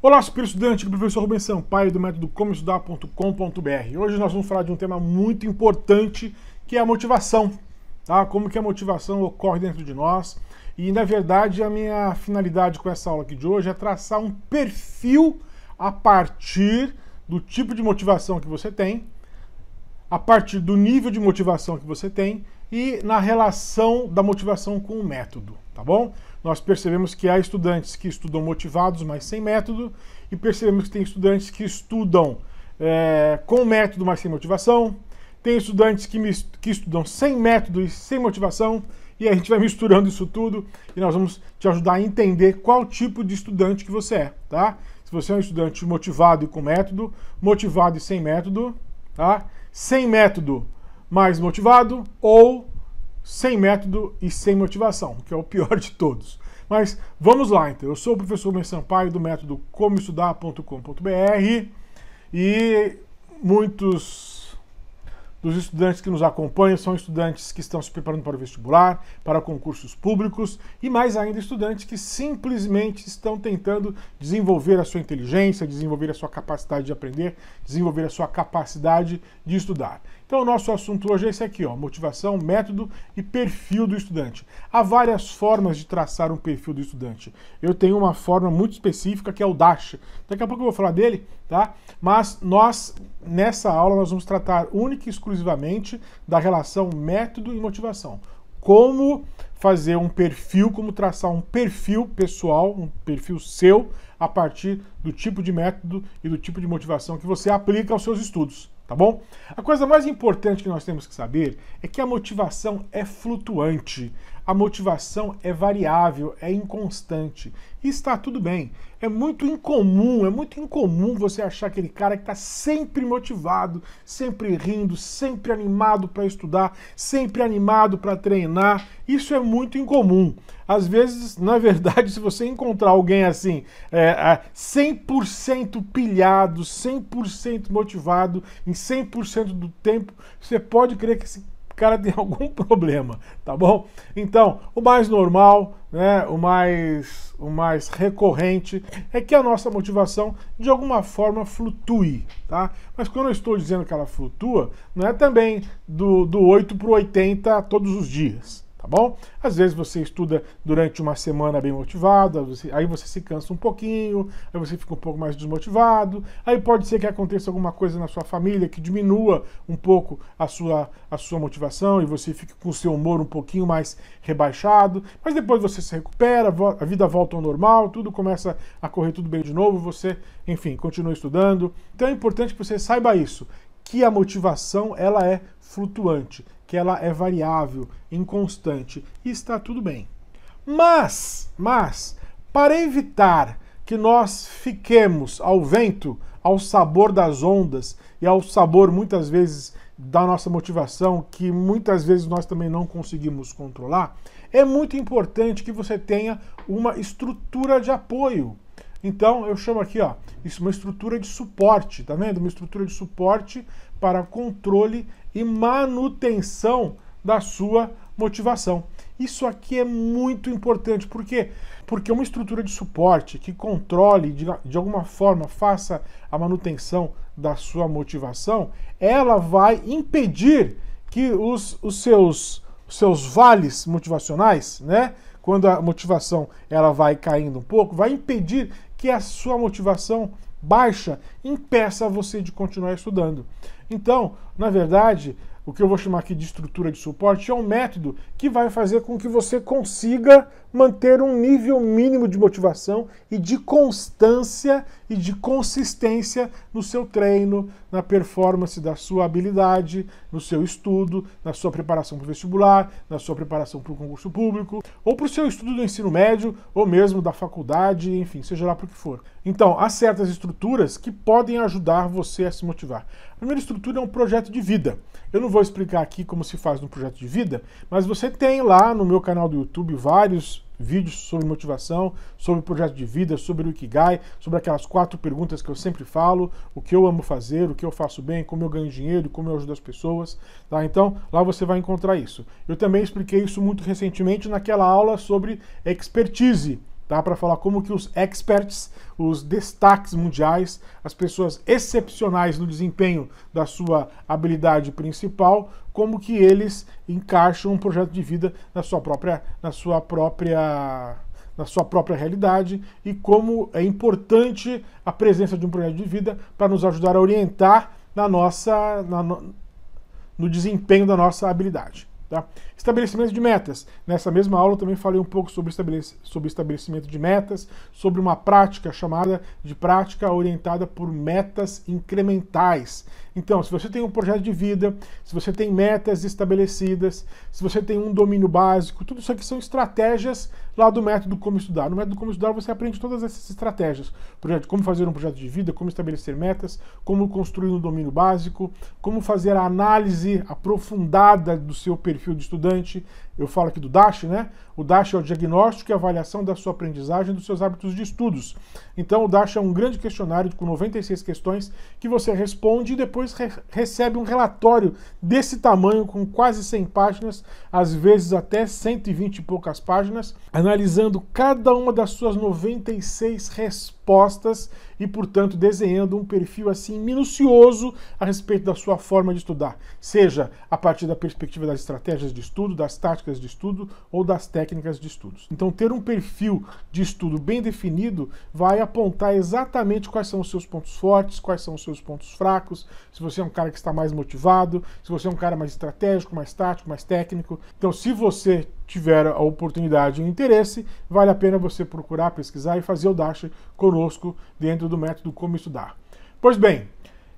Olá, super estudante, é professor Rubens Sampaio, do método comoestudar.com.br. Hoje nós vamos falar de um tema muito importante, que é a motivação. Tá? Como que a motivação ocorre dentro de nós. E, na verdade, a minha finalidade com essa aula aqui de hoje é traçar um perfil a partir do tipo de motivação que você tem, a partir do nível de motivação que você tem e na relação da motivação com o método, tá bom? nós percebemos que há estudantes que estudam motivados, mas sem método, e percebemos que tem estudantes que estudam é, com método, mas sem motivação, tem estudantes que, que estudam sem método e sem motivação, e a gente vai misturando isso tudo e nós vamos te ajudar a entender qual tipo de estudante que você é, tá? Se você é um estudante motivado e com método, motivado e sem método, tá? Sem método, mais motivado, ou sem método e sem motivação, que é o pior de todos. Mas vamos lá, então. Eu sou o professor Luiz Sampaio do método comoestudar.com.br e muitos dos estudantes que nos acompanham são estudantes que estão se preparando para o vestibular, para concursos públicos e mais ainda estudantes que simplesmente estão tentando desenvolver a sua inteligência, desenvolver a sua capacidade de aprender, desenvolver a sua capacidade de estudar. Então, o nosso assunto hoje é esse aqui, ó, motivação, método e perfil do estudante. Há várias formas de traçar um perfil do estudante. Eu tenho uma forma muito específica que é o DASH. Daqui a pouco eu vou falar dele, tá? Mas nós, nessa aula, nós vamos tratar única e exclusivamente da relação método e motivação. Como fazer um perfil, como traçar um perfil pessoal, um perfil seu, a partir do tipo de método e do tipo de motivação que você aplica aos seus estudos tá bom? A coisa mais importante que nós temos que saber é que a motivação é flutuante, a motivação é variável, é inconstante. E está tudo bem. É muito incomum, é muito incomum você achar aquele cara que está sempre motivado, sempre rindo, sempre animado para estudar, sempre animado para treinar. Isso é muito incomum. Às vezes, na verdade, se você encontrar alguém assim, é, 100% é, pilhado, 100% motivado, em 100% do tempo, você pode crer que esse cara tem algum problema, tá bom? Então, o mais normal, né, o mais o mais recorrente é que a nossa motivação de alguma forma flutue, tá? Mas quando eu estou dizendo que ela flutua, não é também do, do 8 para o 80 todos os dias bom? Às vezes você estuda durante uma semana bem motivado, aí você se cansa um pouquinho, aí você fica um pouco mais desmotivado, aí pode ser que aconteça alguma coisa na sua família que diminua um pouco a sua, a sua motivação e você fique com o seu humor um pouquinho mais rebaixado, mas depois você se recupera, a vida volta ao normal, tudo começa a correr tudo bem de novo, você, enfim, continua estudando. Então é importante que você saiba isso, que a motivação ela é flutuante que ela é variável, inconstante, e está tudo bem. Mas, mas, para evitar que nós fiquemos ao vento, ao sabor das ondas e ao sabor muitas vezes da nossa motivação, que muitas vezes nós também não conseguimos controlar, é muito importante que você tenha uma estrutura de apoio. Então eu chamo aqui, ó, isso uma estrutura de suporte, tá vendo? Uma estrutura de suporte para controle e manutenção da sua motivação. Isso aqui é muito importante, por quê? Porque uma estrutura de suporte que controle, de, de alguma forma, faça a manutenção da sua motivação, ela vai impedir que os, os seus, seus vales motivacionais, né? Quando a motivação ela vai caindo um pouco, vai impedir que a sua motivação baixa impeça você de continuar estudando. Então, na verdade, o que eu vou chamar aqui de estrutura de suporte é um método que vai fazer com que você consiga manter um nível mínimo de motivação e de constância e de consistência no seu treino, na performance da sua habilidade, no seu estudo, na sua preparação para o vestibular, na sua preparação para o concurso público, ou para o seu estudo do ensino médio, ou mesmo da faculdade, enfim, seja lá para o que for. Então, há certas estruturas que podem ajudar você a se motivar. A primeira estrutura é um projeto de vida. Eu não vou explicar aqui como se faz no projeto de vida, mas você tem lá no meu canal do YouTube vários vídeos sobre motivação, sobre projeto de vida, sobre o Ikigai, sobre aquelas quatro perguntas que eu sempre falo, o que eu amo fazer, o que eu faço bem, como eu ganho dinheiro, como eu ajudo as pessoas, tá? Então, lá você vai encontrar isso. Eu também expliquei isso muito recentemente naquela aula sobre expertise, tá? para falar como que os experts, os destaques mundiais, as pessoas excepcionais no desempenho da sua habilidade principal, como que eles encaixam um projeto de vida na sua própria, na sua própria na sua própria realidade e como é importante a presença de um projeto de vida para nos ajudar a orientar na nossa na, no desempenho da nossa habilidade. Tá? Estabelecimento de metas. Nessa mesma aula também falei um pouco sobre, estabelec sobre estabelecimento de metas, sobre uma prática chamada de prática orientada por metas incrementais. Então, se você tem um projeto de vida, se você tem metas estabelecidas, se você tem um domínio básico, tudo isso aqui são estratégias lá do método Como Estudar. No método Como Estudar você aprende todas essas estratégias. Projeto, como fazer um projeto de vida, como estabelecer metas, como construir um domínio básico, como fazer a análise aprofundada do seu perfil de estudante, eu falo aqui do DASH, né? O DASH é o diagnóstico e avaliação da sua aprendizagem e dos seus hábitos de estudos. Então, o DASH é um grande questionário com 96 questões que você responde e depois re recebe um relatório desse tamanho, com quase 100 páginas, às vezes até 120 e poucas páginas, analisando cada uma das suas 96 respostas postas e, portanto, desenhando um perfil assim minucioso a respeito da sua forma de estudar, seja a partir da perspectiva das estratégias de estudo, das táticas de estudo ou das técnicas de estudos. Então, ter um perfil de estudo bem definido vai apontar exatamente quais são os seus pontos fortes, quais são os seus pontos fracos, se você é um cara que está mais motivado, se você é um cara mais estratégico, mais tático, mais técnico. Então, se você tiver a oportunidade e interesse, vale a pena você procurar, pesquisar e fazer o DASH conosco dentro do método Como Estudar. Pois bem,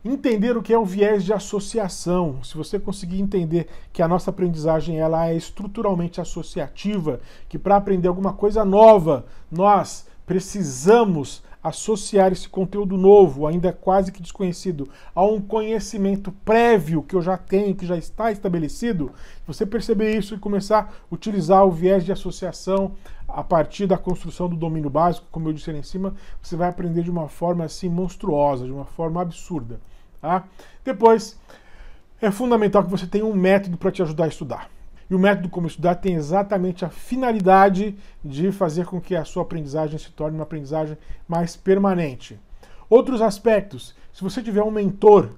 entender o que é o viés de associação. Se você conseguir entender que a nossa aprendizagem ela é estruturalmente associativa, que para aprender alguma coisa nova, nós precisamos associar esse conteúdo novo, ainda quase que desconhecido, a um conhecimento prévio que eu já tenho, que já está estabelecido, você perceber isso e começar a utilizar o viés de associação a partir da construção do domínio básico, como eu disse ali em cima, você vai aprender de uma forma assim monstruosa, de uma forma absurda. Tá? Depois, é fundamental que você tenha um método para te ajudar a estudar. E o método como estudar tem exatamente a finalidade de fazer com que a sua aprendizagem se torne uma aprendizagem mais permanente. Outros aspectos, se você tiver um mentor, o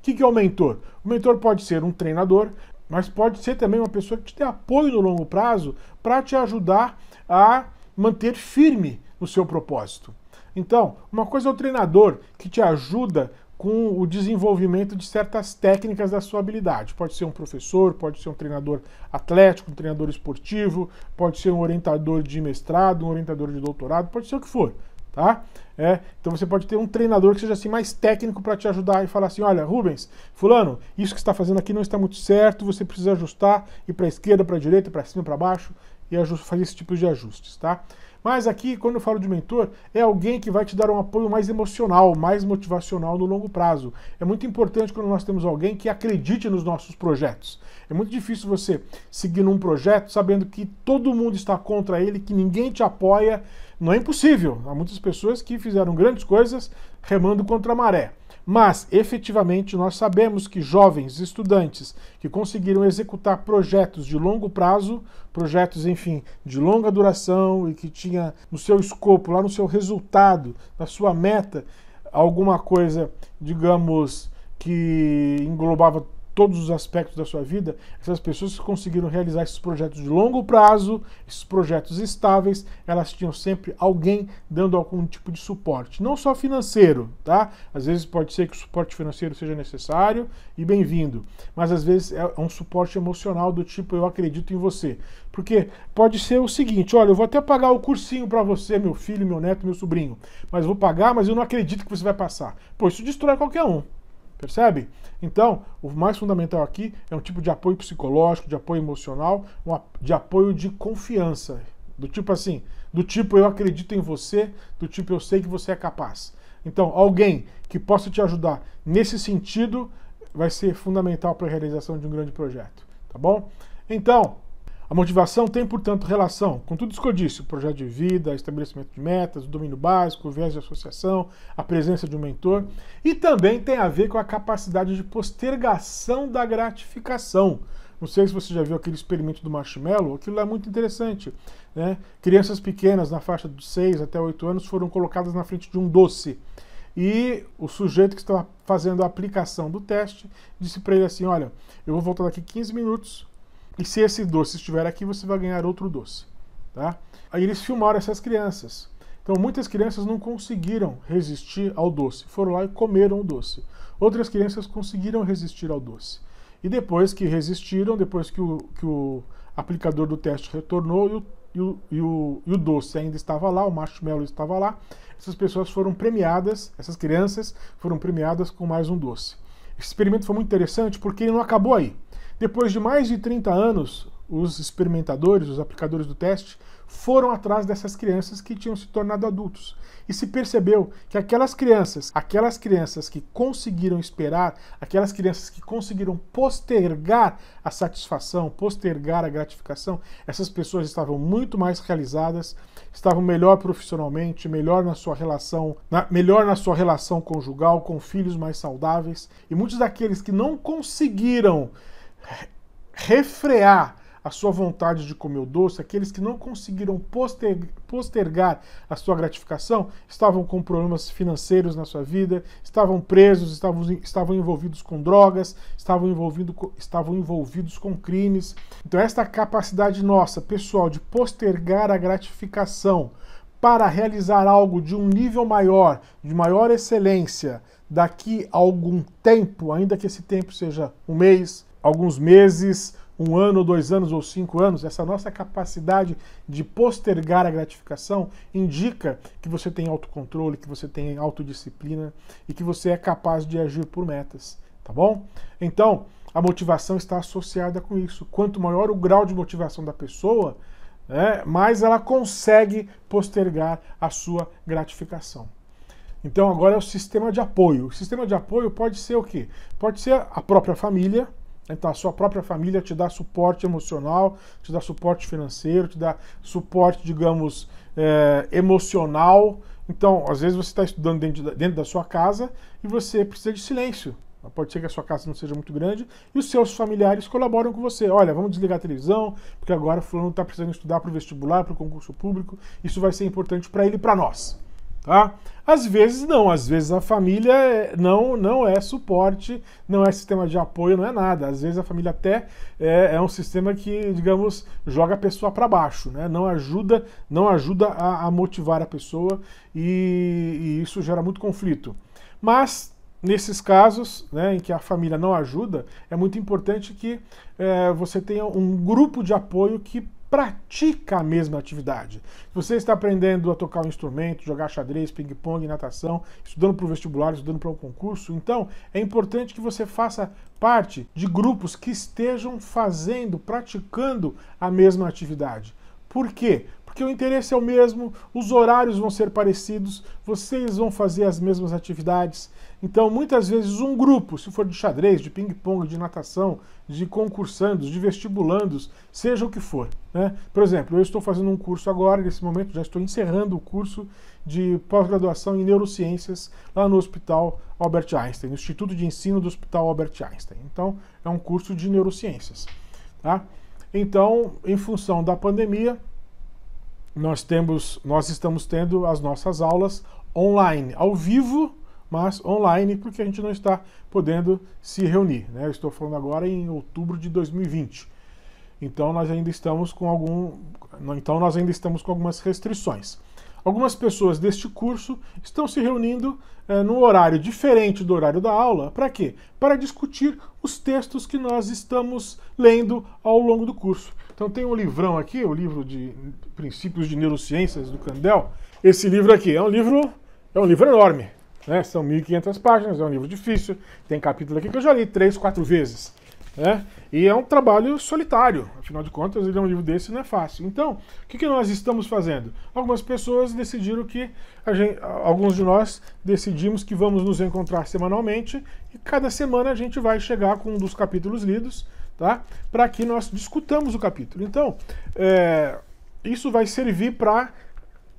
que, é o um mentor? O mentor pode ser um treinador, mas pode ser também uma pessoa que te dê apoio no longo prazo para te ajudar a manter firme no seu propósito. Então, uma coisa é o treinador que te ajuda com o desenvolvimento de certas técnicas da sua habilidade. Pode ser um professor, pode ser um treinador atlético, um treinador esportivo, pode ser um orientador de mestrado, um orientador de doutorado, pode ser o que for, tá? É, então você pode ter um treinador que seja assim mais técnico para te ajudar e falar assim, olha, Rubens, fulano, isso que está fazendo aqui não está muito certo, você precisa ajustar e para esquerda, para direita, para cima, para baixo e fazer esse tipo de ajustes, tá? Mas aqui, quando eu falo de mentor, é alguém que vai te dar um apoio mais emocional, mais motivacional no longo prazo. É muito importante quando nós temos alguém que acredite nos nossos projetos. É muito difícil você seguir num projeto sabendo que todo mundo está contra ele, que ninguém te apoia. Não é impossível. Há muitas pessoas que fizeram grandes coisas remando contra a maré. Mas, efetivamente, nós sabemos que jovens estudantes que conseguiram executar projetos de longo prazo, projetos, enfim, de longa duração e que tinha no seu escopo, lá no seu resultado, na sua meta, alguma coisa, digamos, que englobava todos os aspectos da sua vida, essas pessoas que conseguiram realizar esses projetos de longo prazo, esses projetos estáveis, elas tinham sempre alguém dando algum tipo de suporte, não só financeiro, tá? Às vezes pode ser que o suporte financeiro seja necessário e bem-vindo, mas às vezes é um suporte emocional do tipo eu acredito em você. Porque pode ser o seguinte, olha, eu vou até pagar o cursinho para você, meu filho, meu neto, meu sobrinho, mas vou pagar, mas eu não acredito que você vai passar. Pô, isso destrói qualquer um. Percebe? Então, o mais fundamental aqui é um tipo de apoio psicológico, de apoio emocional, de apoio de confiança. Do tipo assim, do tipo eu acredito em você, do tipo eu sei que você é capaz. Então, alguém que possa te ajudar nesse sentido vai ser fundamental para a realização de um grande projeto, tá bom? Então, a motivação tem, portanto, relação com tudo isso que eu disse: o projeto de vida, estabelecimento de metas, o domínio básico, o viés de associação, a presença de um mentor. E também tem a ver com a capacidade de postergação da gratificação. Não sei se você já viu aquele experimento do marshmallow, aquilo é muito interessante. Né? Crianças pequenas, na faixa de 6 até 8 anos, foram colocadas na frente de um doce. E o sujeito que estava fazendo a aplicação do teste disse para ele assim: Olha, eu vou voltar daqui 15 minutos, e se esse doce estiver aqui, você vai ganhar outro doce. Tá? Aí eles filmaram essas crianças. Então muitas crianças não conseguiram resistir ao doce, foram lá e comeram o doce. Outras crianças conseguiram resistir ao doce. E depois que resistiram, depois que o, que o aplicador do teste retornou e o, e, o, e, o, e o doce ainda estava lá, o marshmallow estava lá, essas pessoas foram premiadas, essas crianças foram premiadas com mais um doce. Esse experimento foi muito interessante porque ele não acabou aí. Depois de mais de 30 anos, os experimentadores, os aplicadores do teste, foram atrás dessas crianças que tinham se tornado adultos. E se percebeu que aquelas crianças, aquelas crianças que conseguiram esperar, aquelas crianças que conseguiram postergar a satisfação, postergar a gratificação, essas pessoas estavam muito mais realizadas, estavam melhor profissionalmente, melhor na sua relação, na, melhor na sua relação conjugal, com filhos mais saudáveis, e muitos daqueles que não conseguiram refrear a sua vontade de comer o doce, aqueles que não conseguiram postergar a sua gratificação, estavam com problemas financeiros na sua vida, estavam presos, estavam, estavam envolvidos com drogas, estavam, envolvido, estavam envolvidos com crimes. Então, esta capacidade nossa, pessoal, de postergar a gratificação para realizar algo de um nível maior, de maior excelência, daqui a algum tempo, ainda que esse tempo seja um mês, alguns meses, um ano, dois anos ou cinco anos, essa nossa capacidade de postergar a gratificação indica que você tem autocontrole, que você tem autodisciplina e que você é capaz de agir por metas, tá bom? Então, a motivação está associada com isso. Quanto maior o grau de motivação da pessoa, né, mais ela consegue postergar a sua gratificação. Então agora é o sistema de apoio. O sistema de apoio pode ser o quê? Pode ser a própria família, então, a sua própria família te dá suporte emocional, te dá suporte financeiro, te dá suporte, digamos, é, emocional. Então, às vezes você está estudando dentro da, dentro da sua casa e você precisa de silêncio. Pode ser que a sua casa não seja muito grande e os seus familiares colaboram com você. Olha, vamos desligar a televisão, porque agora fulano está precisando estudar para o vestibular, para o concurso público. Isso vai ser importante para ele e para nós tá? Às vezes não, às vezes a família eh, não, não é suporte, não é sistema de apoio, não é nada. Às vezes a família até é, é um sistema que, digamos, joga a pessoa para baixo, né? Não ajuda, não ajuda a, a motivar a pessoa e, e, isso gera muito conflito. Mas nesses casos, né, em que a família não ajuda, é muito importante que é, você tenha um grupo de apoio que pratica a mesma atividade. Se você está aprendendo a tocar um instrumento, jogar xadrez, ping-pong, natação, estudando para o vestibular, estudando para um concurso, então é importante que você faça parte de grupos que estejam fazendo, praticando a mesma atividade. Por quê? Porque o interesse é o mesmo, os horários vão ser parecidos, vocês vão fazer as mesmas atividades. Então, muitas vezes, um grupo, se for de xadrez, de ping-pong, de natação, de concursandos, de vestibulandos, seja o que for. Né? Por exemplo, eu estou fazendo um curso agora, nesse momento, já estou encerrando o curso de pós-graduação em neurociências lá no Hospital Albert Einstein, no Instituto de Ensino do Hospital Albert Einstein. Então, é um curso de neurociências. Tá? Então, em função da pandemia, nós, temos, nós estamos tendo as nossas aulas online, ao vivo mas online, porque a gente não está podendo se reunir. Né? Eu estou falando agora em outubro de 2020. Então nós ainda estamos com algum, então nós ainda estamos com algumas restrições. Algumas pessoas deste curso estão se reunindo é, num horário diferente do horário da aula. Para quê? Para discutir os textos que nós estamos lendo ao longo do curso. Então tem um livrão aqui, o um livro de Princípios de Neurociências do Candel. Esse livro aqui é um livro é um livro enorme. Né? São 1.500 páginas, é um livro difícil, tem capítulo aqui que eu já li três, quatro vezes. Né? E é um trabalho solitário, afinal de contas, é um livro desse não é fácil. Então, o que, que nós estamos fazendo? Algumas pessoas decidiram que, gente, alguns de nós decidimos que vamos nos encontrar semanalmente e cada semana a gente vai chegar com um dos capítulos lidos, tá? para que nós discutamos o capítulo. Então, é, isso vai servir para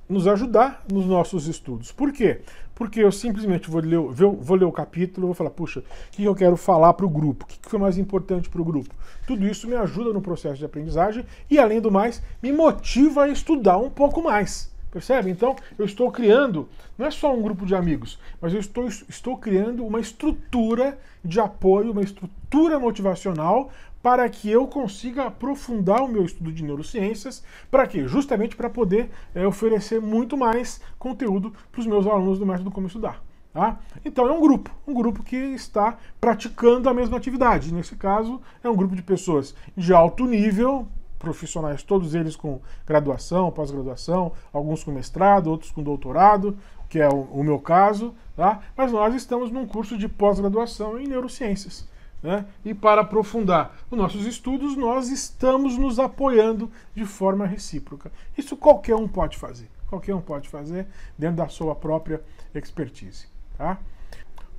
nos ajudar nos nossos estudos. Por quê? Porque eu simplesmente vou ler, vou ler o capítulo, vou falar, puxa, o que eu quero falar para o grupo? O que foi mais importante para o grupo? Tudo isso me ajuda no processo de aprendizagem e, além do mais, me motiva a estudar um pouco mais. Percebe? Então, eu estou criando, não é só um grupo de amigos, mas eu estou, estou criando uma estrutura de apoio, uma estrutura motivacional para que eu consiga aprofundar o meu estudo de neurociências. Para quê? Justamente para poder é, oferecer muito mais conteúdo para os meus alunos do método Como Estudar. Tá? Então é um grupo, um grupo que está praticando a mesma atividade. Nesse caso, é um grupo de pessoas de alto nível, profissionais, todos eles com graduação, pós-graduação, alguns com mestrado, outros com doutorado, que é o, o meu caso, tá? mas nós estamos num curso de pós-graduação em neurociências. Né? E para aprofundar os nossos estudos, nós estamos nos apoiando de forma recíproca. Isso qualquer um pode fazer. Qualquer um pode fazer dentro da sua própria expertise. Tá?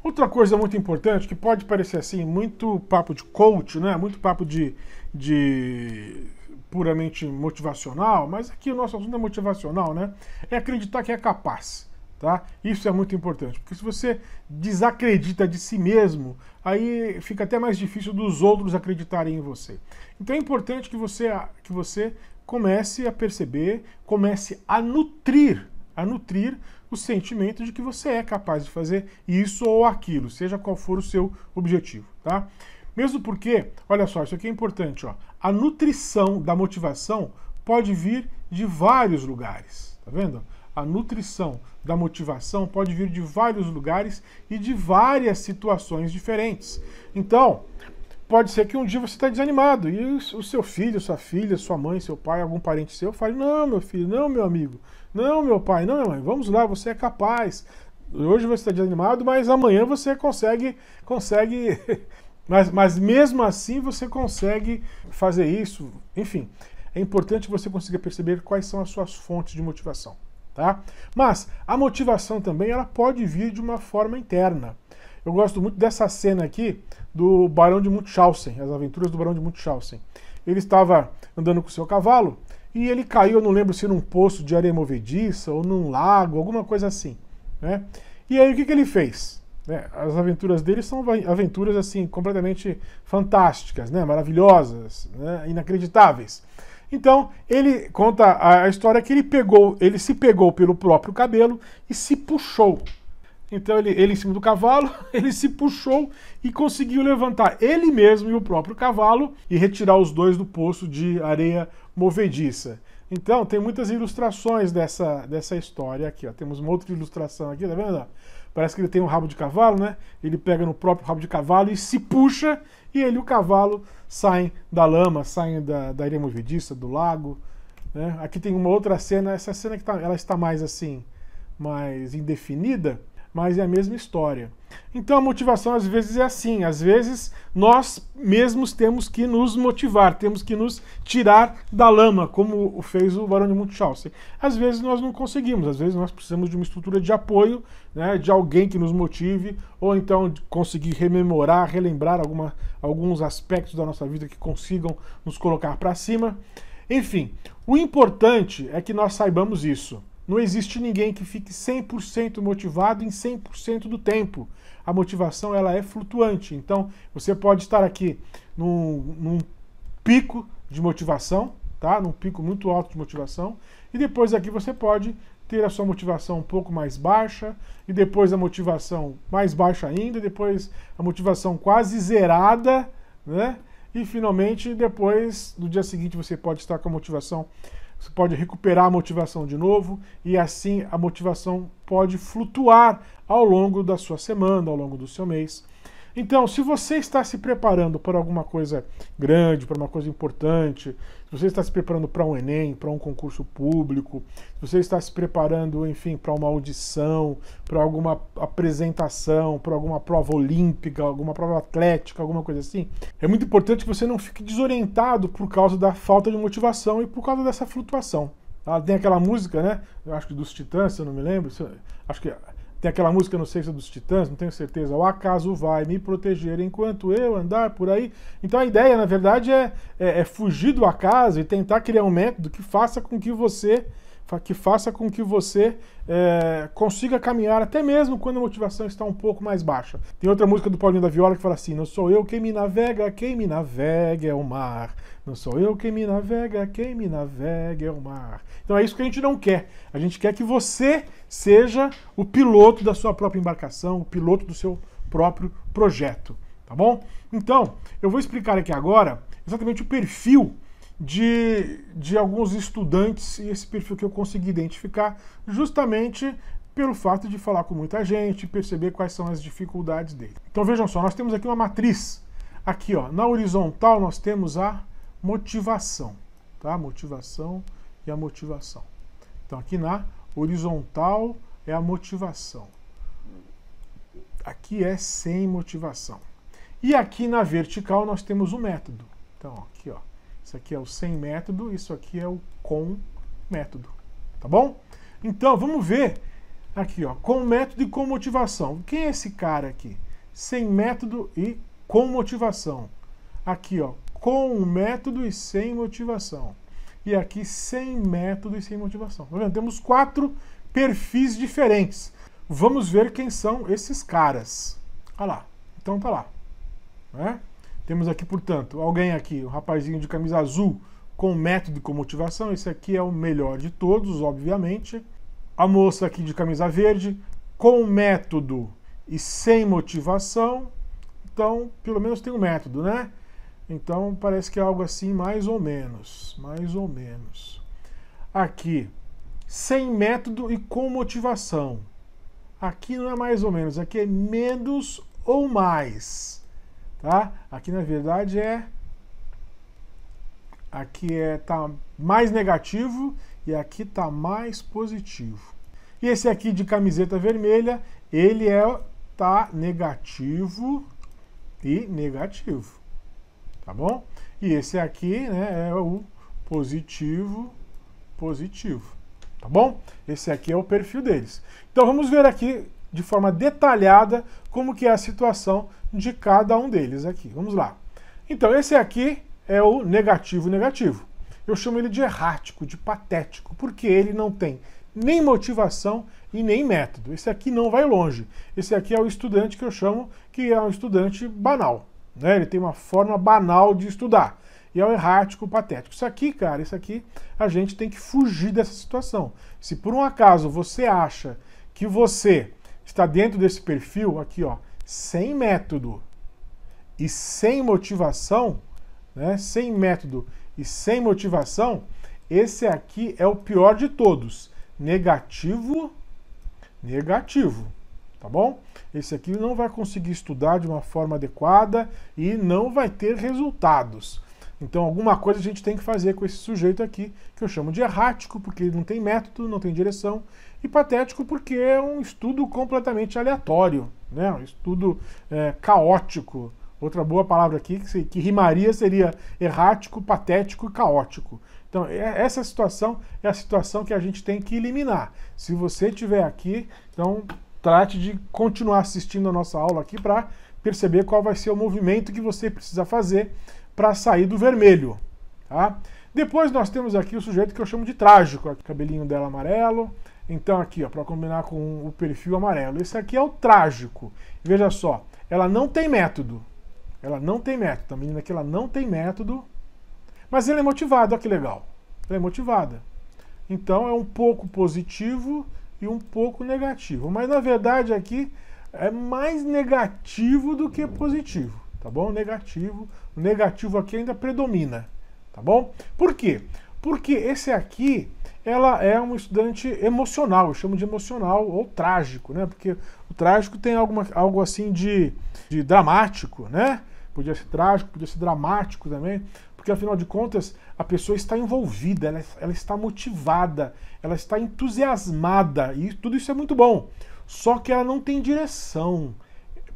Outra coisa muito importante, que pode parecer assim, muito papo de coach, né? muito papo de, de puramente motivacional, mas aqui o nosso assunto é motivacional, né? É acreditar que é capaz. Tá? Isso é muito importante, porque se você desacredita de si mesmo, aí fica até mais difícil dos outros acreditarem em você. Então é importante que você, que você comece a perceber, comece a nutrir, a nutrir o sentimento de que você é capaz de fazer isso ou aquilo, seja qual for o seu objetivo, tá? Mesmo porque, olha só, isso aqui é importante, ó. A nutrição da motivação pode vir de vários lugares, tá vendo? A nutrição da motivação pode vir de vários lugares e de várias situações diferentes. Então, pode ser que um dia você está desanimado e o seu filho, sua filha, sua mãe, seu pai, algum parente seu fale: Não, meu filho, não, meu amigo, não, meu pai, não, minha mãe, vamos lá, você é capaz. Hoje você está desanimado, mas amanhã você consegue, consegue. mas, mas mesmo assim você consegue fazer isso. Enfim, é importante você conseguir perceber quais são as suas fontes de motivação tá? Mas a motivação também ela pode vir de uma forma interna. Eu gosto muito dessa cena aqui do Barão de Munchausen, as aventuras do Barão de Munchausen. Ele estava andando com seu cavalo e ele caiu, eu não lembro se num poço de areia movediça ou num lago, alguma coisa assim, né? E aí o que, que ele fez? Né, as aventuras dele são aventuras assim completamente fantásticas, né? maravilhosas, né? inacreditáveis. Então, ele conta a história que ele pegou, ele se pegou pelo próprio cabelo e se puxou. Então ele, ele em cima do cavalo, ele se puxou e conseguiu levantar ele mesmo e o próprio cavalo e retirar os dois do poço de areia movediça. Então tem muitas ilustrações dessa, dessa história aqui. Ó. Temos uma outra ilustração aqui, tá vendo? Parece que ele tem um rabo de cavalo, né? Ele pega no próprio rabo de cavalo e se puxa, e ele e o cavalo saem da lama, saem da, da areia movediça, do lago. Né? Aqui tem uma outra cena, essa cena que tá, ela está mais assim, mais indefinida, mas é a mesma história. Então a motivação às vezes é assim, às vezes nós mesmos temos que nos motivar, temos que nos tirar da lama, como fez o Barão de Munchausen. Às vezes nós não conseguimos, às vezes nós precisamos de uma estrutura de apoio, né, de alguém que nos motive, ou então conseguir rememorar, relembrar alguma, alguns aspectos da nossa vida que consigam nos colocar para cima. Enfim, o importante é que nós saibamos isso. Não existe ninguém que fique 100% motivado em 100% do tempo. A motivação ela é flutuante. Então, você pode estar aqui num, num pico de motivação, tá? num pico muito alto de motivação, e depois aqui você pode ter a sua motivação um pouco mais baixa, e depois a motivação mais baixa ainda, depois a motivação quase zerada, né? E finalmente, depois, no dia seguinte, você pode estar com a motivação você pode recuperar a motivação de novo e assim a motivação pode flutuar ao longo da sua semana, ao longo do seu mês. Então, se você está se preparando para alguma coisa grande, para uma coisa importante, se você está se preparando para um Enem, para um concurso público, se você está se preparando, enfim, para uma audição, para alguma apresentação, para alguma prova olímpica, alguma prova atlética, alguma coisa assim, é muito importante que você não fique desorientado por causa da falta de motivação e por causa dessa flutuação. Ela ah, tem aquela música, né? Eu acho que dos Titãs, se eu não me lembro. Acho que tem aquela música, não sei se é dos Titãs, não tenho certeza. O acaso vai me proteger enquanto eu andar por aí. Então a ideia, na verdade, é, é, é fugir do acaso e tentar criar um método que faça com que você que faça com que você é, consiga caminhar até mesmo quando a motivação está um pouco mais baixa. Tem outra música do Paulinho da Viola que fala assim: Não sou eu quem me navega, quem me navega é o mar. Não sou eu quem me navega, quem me navega é o mar. Então é isso que a gente não quer. A gente quer que você seja o piloto da sua própria embarcação, o piloto do seu próprio projeto. Tá bom? Então, eu vou explicar aqui agora exatamente o perfil de, de alguns estudantes e esse perfil que eu consegui identificar justamente pelo fato de falar com muita gente, perceber quais são as dificuldades dele. Então vejam só, nós temos aqui uma matriz. Aqui, ó, na horizontal nós temos a motivação, tá? Motivação e a motivação. Então aqui na horizontal é a motivação. Aqui é sem motivação. E aqui na vertical nós temos o método. Então, aqui, ó, isso aqui é o sem método, isso aqui é o com método, tá bom? Então, vamos ver aqui, ó, com método e com motivação. Quem é esse cara aqui? Sem método e com motivação. Aqui, ó, com método e sem motivação. E aqui, sem método e sem motivação. Tá vendo? Temos quatro perfis diferentes. Vamos ver quem são esses caras. Olha lá. Então tá lá. Né? Temos aqui, portanto, alguém aqui, um rapazinho de camisa azul com método com motivação. Esse aqui é o melhor de todos, obviamente. A moça aqui de camisa verde com método e sem motivação. Então, pelo menos tem um método, né? Então, parece que é algo assim, mais ou menos. Mais ou menos. Aqui, sem método e com motivação. Aqui não é mais ou menos, aqui é menos ou mais tá? Aqui na verdade é aqui é tá mais negativo e aqui tá mais positivo. E esse aqui de camiseta vermelha, ele é tá negativo e negativo. Tá bom? E esse aqui, né, é o positivo, positivo. Tá bom? Esse aqui é o perfil deles. Então vamos ver aqui de forma detalhada como que é a situação de cada um deles aqui. Vamos lá. Então, esse aqui é o negativo negativo. Eu chamo ele de errático, de patético, porque ele não tem nem motivação e nem método. Esse aqui não vai longe. Esse aqui é o estudante que eu chamo que é um estudante banal. Né? Ele tem uma forma banal de estudar. E é o errático, patético. Isso aqui, cara, isso aqui a gente tem que fugir dessa situação. Se por um acaso você acha que você está dentro desse perfil aqui, ó, sem método e sem motivação, né? Sem método e sem motivação, esse aqui é o pior de todos. Negativo, negativo, tá bom? Esse aqui não vai conseguir estudar de uma forma adequada e não vai ter resultados. Então, alguma coisa a gente tem que fazer com esse sujeito aqui, que eu chamo de errático, porque ele não tem método, não tem direção, e patético, porque é um estudo completamente aleatório, né? um estudo é, caótico. Outra boa palavra aqui que, se, que rimaria seria errático, patético e caótico. Então, é, essa situação é a situação que a gente tem que eliminar. Se você estiver aqui, então trate de continuar assistindo a nossa aula aqui para perceber qual vai ser o movimento que você precisa fazer para sair do vermelho. Tá? Depois nós temos aqui o sujeito que eu chamo de trágico, o cabelinho dela amarelo. Então aqui, para combinar com o perfil amarelo. Esse aqui é o trágico. Veja só, ela não tem método. Ela não tem método. A menina aqui ela não tem método, mas ela é motivada, olha que legal. Ela é motivada. Então é um pouco positivo e um pouco negativo. Mas na verdade aqui é mais negativo do que positivo tá bom? Negativo. O negativo aqui ainda predomina, tá bom? Por quê? Porque esse aqui, ela é um estudante emocional, eu chamo de emocional ou trágico, né? Porque o trágico tem alguma, algo assim de, de dramático, né? Podia ser trágico, podia ser dramático também, porque afinal de contas a pessoa está envolvida, ela, ela está motivada, ela está entusiasmada, e tudo isso é muito bom. Só que ela não tem direção.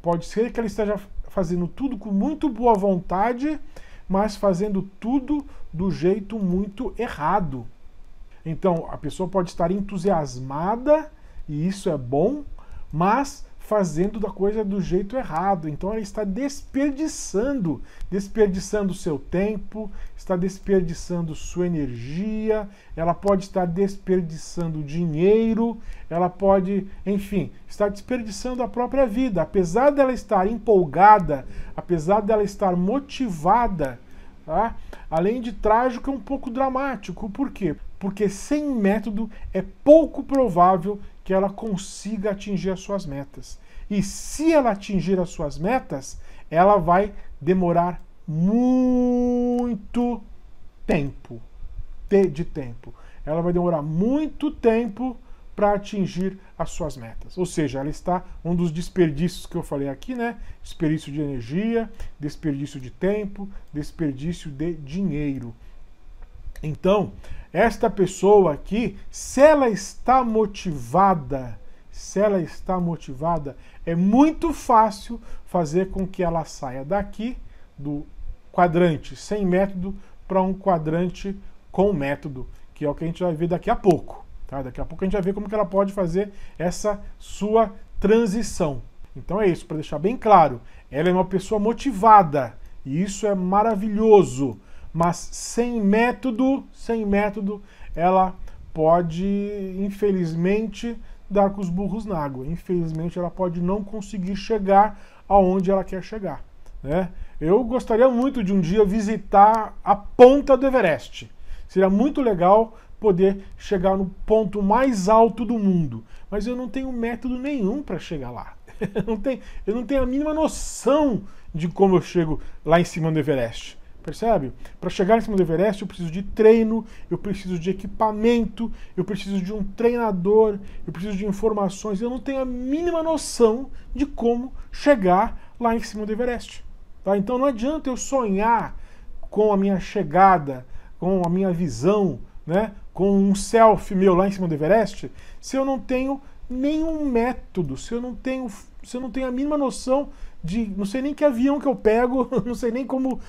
Pode ser que ela esteja fazendo tudo com muito boa vontade, mas fazendo tudo do jeito muito errado. Então, a pessoa pode estar entusiasmada, e isso é bom, mas fazendo da coisa do jeito errado. Então ela está desperdiçando, desperdiçando seu tempo, está desperdiçando sua energia, ela pode estar desperdiçando dinheiro, ela pode, enfim, estar desperdiçando a própria vida. Apesar dela estar empolgada, apesar dela estar motivada, tá? além de trágico, é um pouco dramático. Por quê? Porque sem método é pouco provável que ela consiga atingir as suas metas. E se ela atingir as suas metas, ela vai demorar muito tempo. De tempo. Ela vai demorar muito tempo para atingir as suas metas. Ou seja, ela está um dos desperdícios que eu falei aqui, né? Desperdício de energia, desperdício de tempo, desperdício de dinheiro. Então, esta pessoa aqui, se ela está motivada, se ela está motivada, é muito fácil fazer com que ela saia daqui do quadrante sem método para um quadrante com método, que é o que a gente vai ver daqui a pouco. Tá? Daqui a pouco a gente vai ver como que ela pode fazer essa sua transição. Então é isso, para deixar bem claro, ela é uma pessoa motivada e isso é maravilhoso mas sem método, sem método, ela pode, infelizmente, dar com os burros na água. Infelizmente, ela pode não conseguir chegar aonde ela quer chegar. Né? Eu gostaria muito de um dia visitar a ponta do Everest. Seria muito legal poder chegar no ponto mais alto do mundo. Mas eu não tenho método nenhum para chegar lá. eu, não tenho, eu não tenho a mínima noção de como eu chego lá em cima do Everest. Percebe? Para chegar em cima do Everest, eu preciso de treino, eu preciso de equipamento, eu preciso de um treinador, eu preciso de informações. Eu não tenho a mínima noção de como chegar lá em cima do Everest. Tá? Então não adianta eu sonhar com a minha chegada, com a minha visão, né? com um selfie meu lá em cima do Everest, se eu não tenho nenhum método, se eu não tenho, se eu não tenho a mínima noção de, não sei nem que avião que eu pego, não sei nem como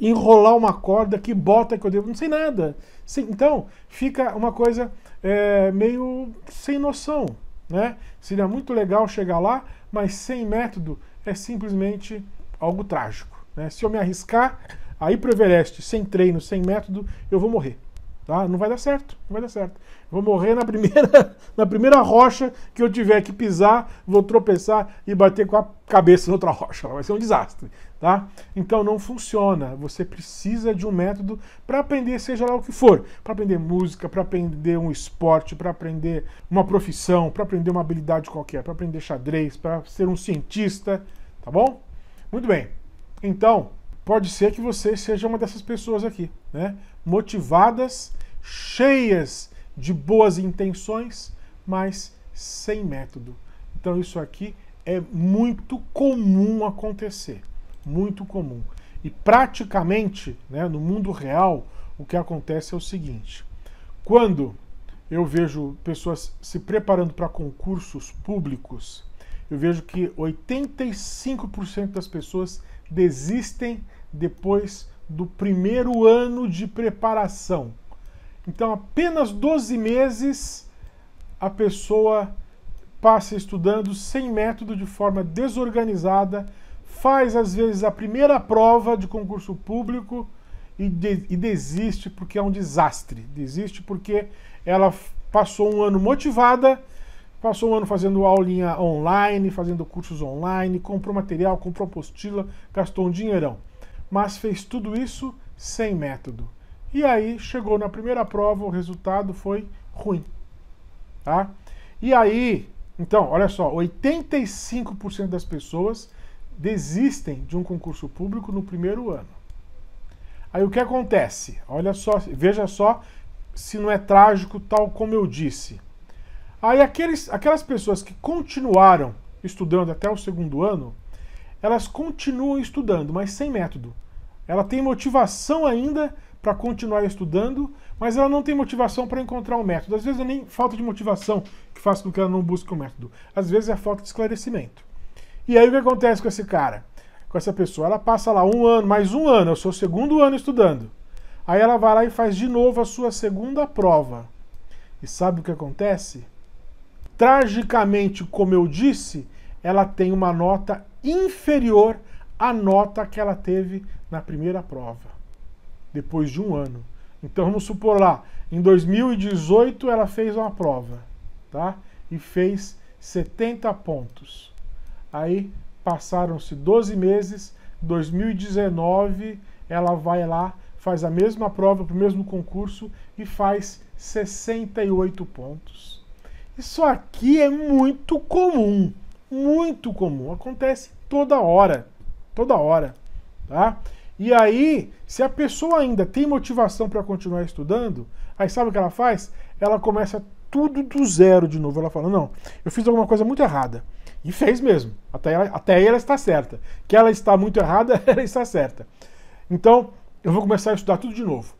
enrolar uma corda, que bota que eu devo, não sei nada. Então fica uma coisa é, meio sem noção, né? Seria muito legal chegar lá, mas sem método é simplesmente algo trágico. Né? Se eu me arriscar, aí pro Everest, sem treino, sem método, eu vou morrer. Tá? Não vai dar certo, não vai dar certo. Vou morrer na primeira, na primeira rocha que eu tiver que pisar, vou tropeçar e bater com a cabeça em outra rocha. Vai ser um desastre, tá? Então não funciona. Você precisa de um método para aprender seja lá o que for, para aprender música, para aprender um esporte, para aprender uma profissão, para aprender uma habilidade qualquer, para aprender xadrez, para ser um cientista, tá bom? Muito bem. Então, pode ser que você seja uma dessas pessoas aqui, né? Motivadas, cheias de boas intenções, mas sem método. Então isso aqui é muito comum acontecer, muito comum. E praticamente, né, no mundo real, o que acontece é o seguinte: quando eu vejo pessoas se preparando para concursos públicos, eu vejo que 85% das pessoas desistem depois do primeiro ano de preparação. Então, apenas 12 meses a pessoa passa estudando sem método, de forma desorganizada, faz às vezes a primeira prova de concurso público e, de, e, desiste porque é um desastre. Desiste porque ela passou um ano motivada Passou um ano fazendo aulinha online, fazendo cursos online, comprou material, comprou apostila, gastou um dinheirão. Mas fez tudo isso sem método. E aí chegou na primeira prova, o resultado foi ruim. Tá? E aí, então, olha só, 85% das pessoas desistem de um concurso público no primeiro ano. Aí o que acontece? Olha só, veja só se não é trágico tal como eu disse. Aí aqueles, aquelas pessoas que continuaram estudando até o segundo ano, elas continuam estudando, mas sem método. Ela tem motivação ainda para continuar estudando, mas ela não tem motivação para encontrar um método. Às vezes é nem falta de motivação que faz com que ela não busque um método. Às vezes é falta de esclarecimento. E aí o que acontece com esse cara? Com essa pessoa? Ela passa lá um ano, mais um ano, é o seu segundo ano estudando. Aí ela vai lá e faz de novo a sua segunda prova. E sabe o que acontece? Tragicamente, como eu disse, ela tem uma nota inferior à nota que ela teve na primeira prova, depois de um ano. Então vamos supor lá, em 2018 ela fez uma prova, tá? E fez 70 pontos. Aí passaram-se 12 meses, 2019 ela vai lá, faz a mesma prova para o mesmo concurso e faz 68 pontos. Isso aqui é muito comum, muito comum, acontece toda hora, toda hora, tá? E aí, se a pessoa ainda tem motivação para continuar estudando, aí sabe o que ela faz? Ela começa tudo do zero de novo. Ela fala: Não, eu fiz alguma coisa muito errada. E fez mesmo. Até, ela, até aí ela está certa. Que ela está muito errada, ela está certa. Então, eu vou começar a estudar tudo de novo.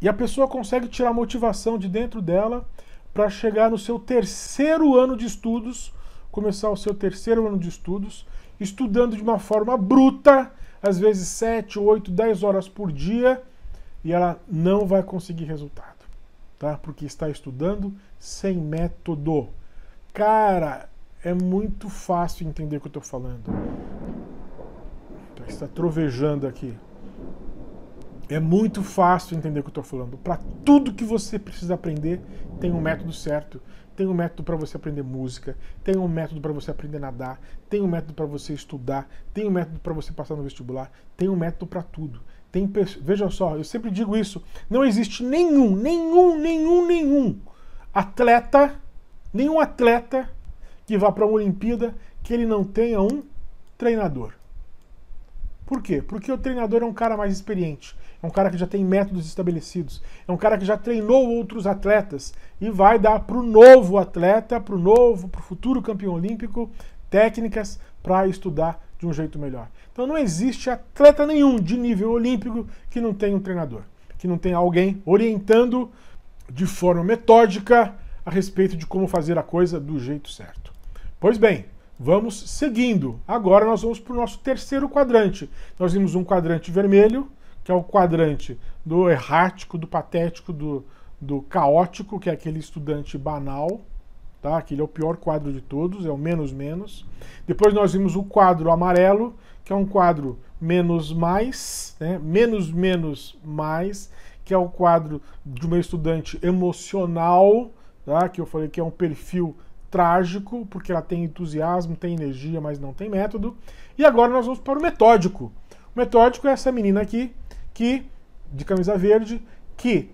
E a pessoa consegue tirar a motivação de dentro dela para chegar no seu terceiro ano de estudos, começar o seu terceiro ano de estudos, estudando de uma forma bruta, às vezes 7, 8, 10 horas por dia, e ela não vai conseguir resultado, tá? Porque está estudando sem método. Cara, é muito fácil entender o que eu estou falando. Tá, está trovejando aqui. É muito fácil entender o que eu estou falando. Para tudo que você precisa aprender, tem um método certo. Tem um método para você aprender música, tem um método para você aprender a nadar, tem um método para você estudar, tem um método para você passar no vestibular, tem um método para tudo. Tem Veja só, eu sempre digo isso, não existe nenhum, nenhum, nenhum, nenhum atleta, nenhum atleta que vá para uma Olimpíada que ele não tenha um treinador. Por quê? Porque o treinador é um cara mais experiente, é um cara que já tem métodos estabelecidos, é um cara que já treinou outros atletas e vai dar para o novo atleta, para o novo, para o futuro campeão olímpico, técnicas para estudar de um jeito melhor. Então não existe atleta nenhum de nível olímpico que não tenha um treinador, que não tenha alguém orientando de forma metódica a respeito de como fazer a coisa do jeito certo. Pois bem, Vamos seguindo. Agora nós vamos para o nosso terceiro quadrante. Nós vimos um quadrante vermelho, que é o quadrante do errático, do patético, do, do caótico, que é aquele estudante banal, tá? Aquele é o pior quadro de todos, é o menos menos. Depois nós vimos o quadro amarelo, que é um quadro menos mais, né? menos menos mais, que é o quadro de uma estudante emocional, tá? Que eu falei que é um perfil trágico, porque ela tem entusiasmo, tem energia, mas não tem método. E agora nós vamos para o metódico. O metódico é essa menina aqui, que de camisa verde, que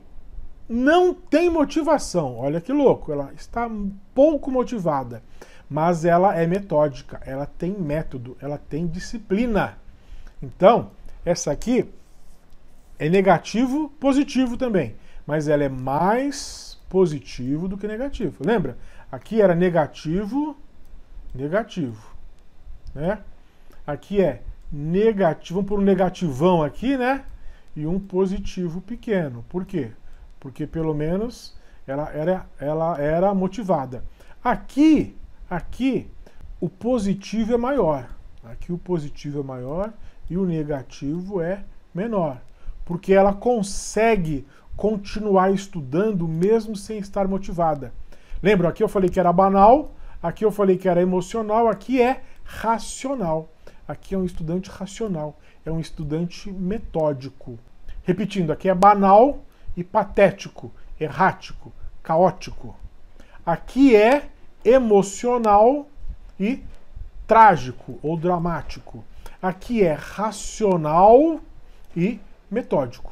não tem motivação. Olha que louco, ela está pouco motivada, mas ela é metódica, ela tem método, ela tem disciplina. Então, essa aqui é negativo, positivo também, mas ela é mais positivo do que negativo. Lembra? Aqui era negativo, negativo, né? Aqui é negativo, vamos por um negativão aqui, né? E um positivo pequeno. Por quê? Porque pelo menos ela era, ela era motivada. Aqui, aqui, o positivo é maior. Aqui o positivo é maior e o negativo é menor. Porque ela consegue continuar estudando mesmo sem estar motivada. Lembra, aqui eu falei que era banal, aqui eu falei que era emocional, aqui é racional. Aqui é um estudante racional, é um estudante metódico. Repetindo, aqui é banal e patético, errático, caótico. Aqui é emocional e trágico ou dramático. Aqui é racional e metódico.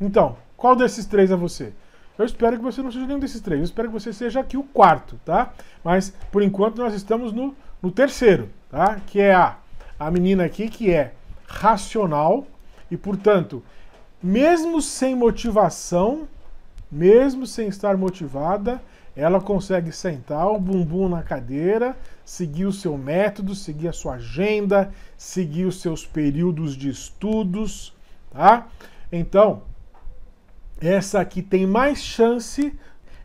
Então, qual desses três é você? Eu espero que você não seja nenhum desses três. Eu espero que você seja aqui o quarto, tá? Mas, por enquanto, nós estamos no, no terceiro, tá? Que é a, a menina aqui que é racional e, portanto, mesmo sem motivação, mesmo sem estar motivada, ela consegue sentar o bumbum na cadeira, seguir o seu método, seguir a sua agenda, seguir os seus períodos de estudos, tá? Então, essa aqui tem mais chance,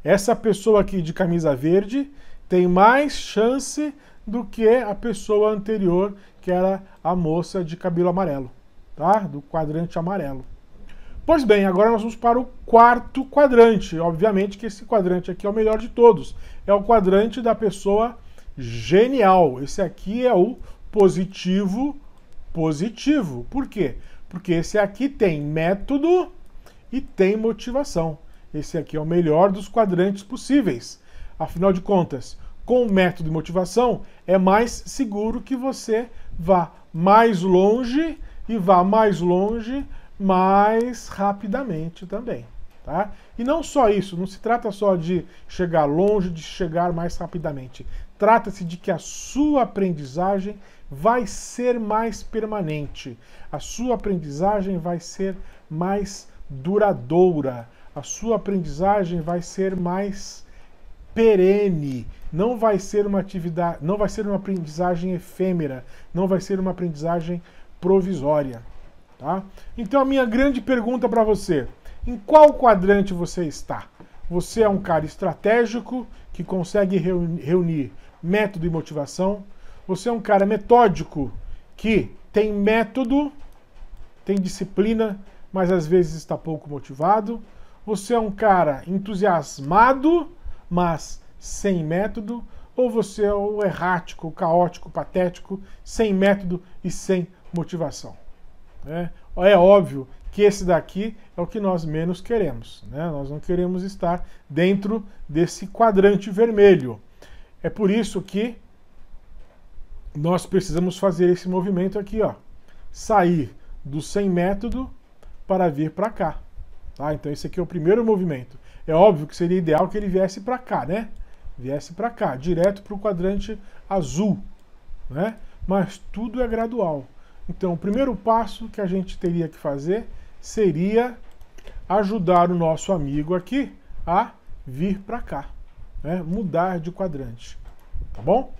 essa pessoa aqui de camisa verde tem mais chance do que a pessoa anterior, que era a moça de cabelo amarelo, tá? Do quadrante amarelo. Pois bem, agora nós vamos para o quarto quadrante. Obviamente que esse quadrante aqui é o melhor de todos. É o quadrante da pessoa genial. Esse aqui é o positivo positivo. Por quê? Porque esse aqui tem método, e tem motivação. Esse aqui é o melhor dos quadrantes possíveis. Afinal de contas, com o método de motivação, é mais seguro que você vá mais longe e vá mais longe mais rapidamente também. Tá? E não só isso, não se trata só de chegar longe, de chegar mais rapidamente. Trata-se de que a sua aprendizagem vai ser mais permanente. A sua aprendizagem vai ser mais permanente duradoura. A sua aprendizagem vai ser mais perene, não vai ser uma atividade, não vai ser uma aprendizagem efêmera, não vai ser uma aprendizagem provisória, tá? Então a minha grande pergunta para você, em qual quadrante você está? Você é um cara estratégico que consegue reunir método e motivação? Você é um cara metódico que tem método, tem disciplina, mas às vezes está pouco motivado. Você é um cara entusiasmado, mas sem método. Ou você é o errático, caótico, patético, sem método e sem motivação. Né? É óbvio que esse daqui é o que nós menos queremos. Né? Nós não queremos estar dentro desse quadrante vermelho. É por isso que nós precisamos fazer esse movimento aqui, ó. Sair do sem método para vir para cá. Tá? Então esse aqui é o primeiro movimento. É óbvio que seria ideal que ele viesse para cá, né? Viesse para cá, direto para o quadrante azul, né? Mas tudo é gradual. Então o primeiro passo que a gente teria que fazer seria ajudar o nosso amigo aqui a vir para cá, né? mudar de quadrante, tá bom?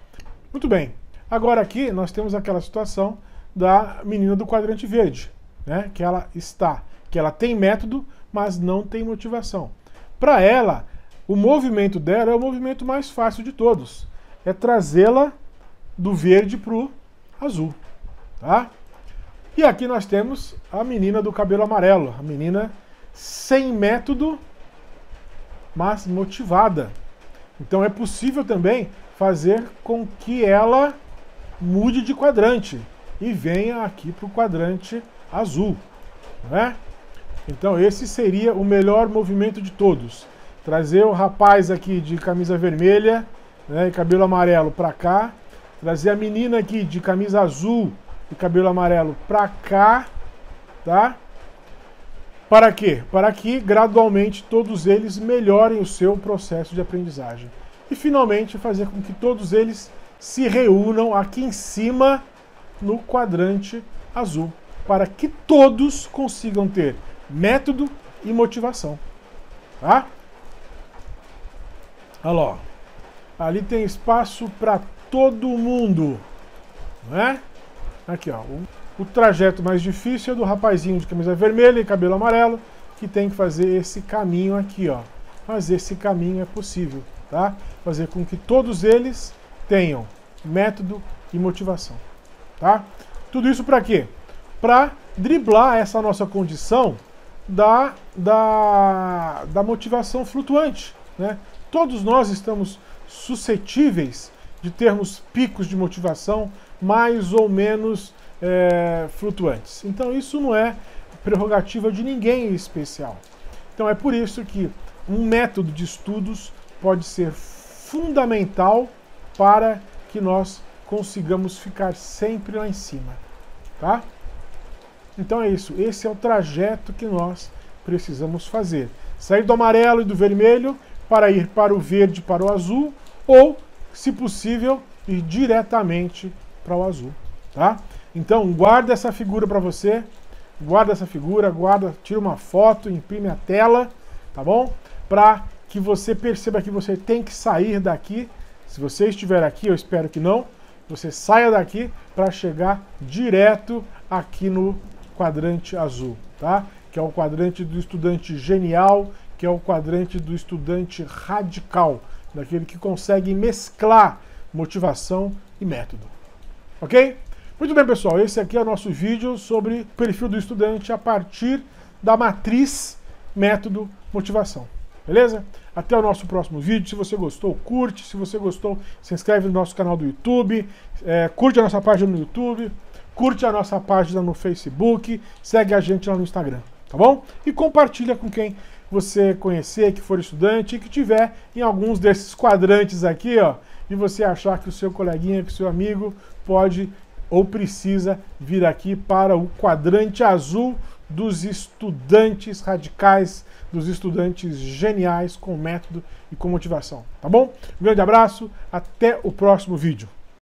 Muito bem, agora aqui nós temos aquela situação da menina do quadrante verde né? Que ela está, que ela tem método, mas não tem motivação. Para ela, o movimento dela é o movimento mais fácil de todos. É trazê-la do verde pro azul, tá? E aqui nós temos a menina do cabelo amarelo, a menina sem método, mas motivada. Então é possível também fazer com que ela mude de quadrante e venha aqui para o quadrante azul. Né? Então esse seria o melhor movimento de todos. Trazer o rapaz aqui de camisa vermelha né, e cabelo amarelo para cá. Trazer a menina aqui de camisa azul e cabelo amarelo para cá. Tá? Para quê? Para que gradualmente todos eles melhorem o seu processo de aprendizagem. E finalmente fazer com que todos eles se reúnam aqui em cima no quadrante azul para que todos consigam ter método e motivação. Tá? Olha lá. Ali tem espaço para todo mundo. Né? Aqui, ó. O, o trajeto mais difícil é do rapazinho de camisa vermelha e cabelo amarelo que tem que fazer esse caminho aqui, ó. Mas esse caminho é possível, tá? Fazer com que todos eles tenham método e motivação, tá? Tudo isso para quê? para driblar essa nossa condição da, da, da motivação flutuante. Né? Todos nós estamos suscetíveis de termos picos de motivação mais ou menos é, flutuantes. Então, isso não é prerrogativa de ninguém especial. Então, é por isso que um método de estudos pode ser fundamental para que nós consigamos ficar sempre lá em cima, tá? Então é isso, esse é o trajeto que nós precisamos fazer. Sair do amarelo e do vermelho para ir para o verde, para o azul, ou, se possível, ir diretamente para o azul, tá? Então, guarda essa figura para você, guarda essa figura, guarda, tira uma foto, imprime a tela, tá bom? Para que você perceba que você tem que sair daqui. Se você estiver aqui, eu espero que não, você saia daqui para chegar direto aqui no quadrante azul, tá? Que é o quadrante do estudante genial, que é o quadrante do estudante radical, daquele que consegue mesclar motivação e método. OK? Muito bem, pessoal, esse aqui é o nosso vídeo sobre o perfil do estudante a partir da matriz método motivação. Beleza? Até o nosso próximo vídeo. Se você gostou, curte. Se você gostou, se inscreve no nosso canal do YouTube. É, curte a nossa página no YouTube curte a nossa página no Facebook, segue a gente lá no Instagram, tá bom? E compartilha com quem você conhecer, que for estudante e que tiver em alguns desses quadrantes aqui, ó, e você achar que o seu coleguinha, que o seu amigo pode ou precisa vir aqui para o quadrante azul dos estudantes radicais, dos estudantes geniais com método e com motivação, tá bom? Um grande abraço, até o próximo vídeo.